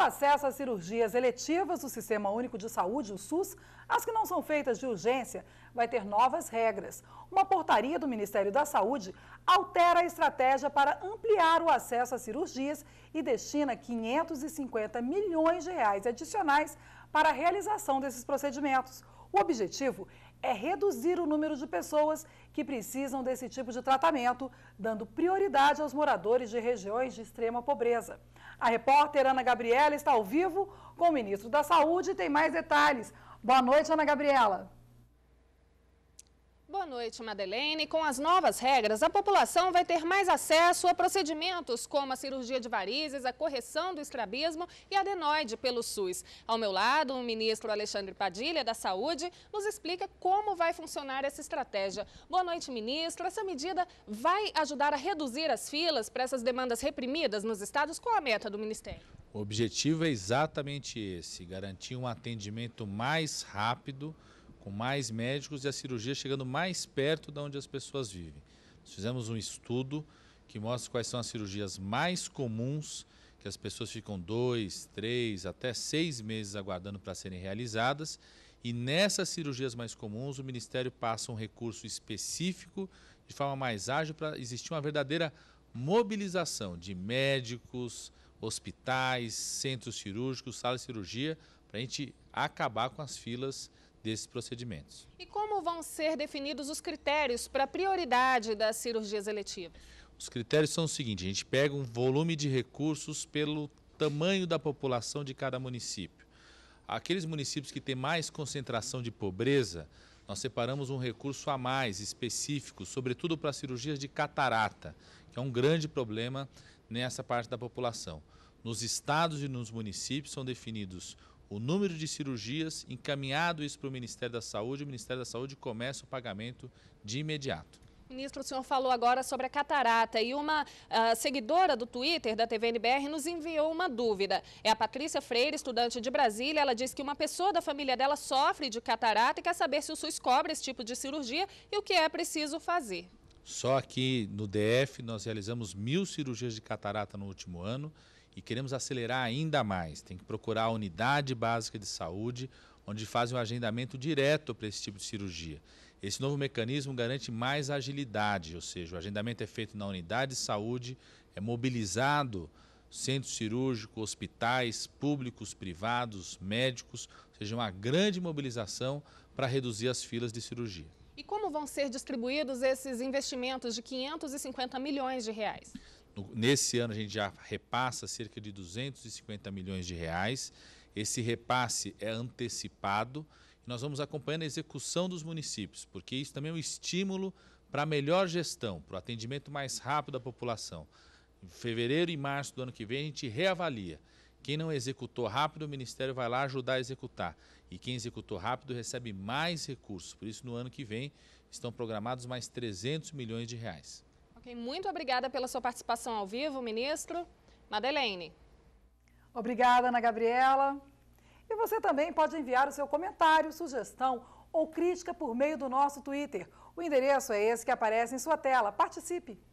o acesso às cirurgias eletivas do Sistema Único de Saúde, o SUS, as que não são feitas de urgência, vai ter novas regras. Uma portaria do Ministério da Saúde altera a estratégia para ampliar o acesso às cirurgias e destina 550 milhões de reais adicionais para a realização desses procedimentos. O objetivo é reduzir o número de pessoas que precisam desse tipo de tratamento, dando prioridade aos moradores de regiões de extrema pobreza. A repórter Ana Gabriela está ao vivo com o ministro da Saúde e tem mais detalhes. Boa noite, Ana Gabriela. Boa noite, Madeleine. Com as novas regras, a população vai ter mais acesso a procedimentos como a cirurgia de varizes, a correção do estrabismo e adenoide pelo SUS. Ao meu lado, o ministro Alexandre Padilha, da Saúde, nos explica como vai funcionar essa estratégia. Boa noite, ministro. Essa medida vai ajudar a reduzir as filas para essas demandas reprimidas nos estados? Qual a meta do ministério? O objetivo é exatamente esse, garantir um atendimento mais rápido com mais médicos e a cirurgia chegando mais perto de onde as pessoas vivem. Nós fizemos um estudo que mostra quais são as cirurgias mais comuns que as pessoas ficam dois, três, até seis meses aguardando para serem realizadas. E nessas cirurgias mais comuns, o Ministério passa um recurso específico de forma mais ágil para existir uma verdadeira mobilização de médicos, hospitais, centros cirúrgicos, salas de cirurgia, para a gente acabar com as filas desses procedimentos. E como vão ser definidos os critérios para a prioridade das cirurgias eletivas? Os critérios são o seguinte, a gente pega um volume de recursos pelo tamanho da população de cada município. Aqueles municípios que têm mais concentração de pobreza, nós separamos um recurso a mais específico, sobretudo para cirurgias de catarata, que é um grande problema nessa parte da população. Nos estados e nos municípios são definidos o número de cirurgias, encaminhado isso para o Ministério da Saúde, o Ministério da Saúde começa o pagamento de imediato. Ministro, o senhor falou agora sobre a catarata e uma uh, seguidora do Twitter da TV nos enviou uma dúvida. É a Patrícia Freire, estudante de Brasília. Ela diz que uma pessoa da família dela sofre de catarata e quer saber se o SUS cobre esse tipo de cirurgia e o que é preciso fazer. Só aqui no DF nós realizamos mil cirurgias de catarata no último ano e queremos acelerar ainda mais. Tem que procurar a unidade básica de saúde, onde fazem um agendamento direto para esse tipo de cirurgia. Esse novo mecanismo garante mais agilidade, ou seja, o agendamento é feito na unidade de saúde, é mobilizado centro cirúrgico, hospitais públicos, privados, médicos, ou seja, uma grande mobilização para reduzir as filas de cirurgia. E como vão ser distribuídos esses investimentos de 550 milhões de reais? No, nesse ano a gente já repassa cerca de 250 milhões de reais. Esse repasse é antecipado e nós vamos acompanhando a execução dos municípios, porque isso também é um estímulo para a melhor gestão, para o atendimento mais rápido da população. Em fevereiro e março do ano que vem a gente reavalia. Quem não executou rápido, o Ministério vai lá ajudar a executar. E quem executou rápido recebe mais recursos. Por isso, no ano que vem, estão programados mais 300 milhões de reais. Ok, muito obrigada pela sua participação ao vivo, ministro. Madeleine. Obrigada, Ana Gabriela. E você também pode enviar o seu comentário, sugestão ou crítica por meio do nosso Twitter. O endereço é esse que aparece em sua tela. Participe!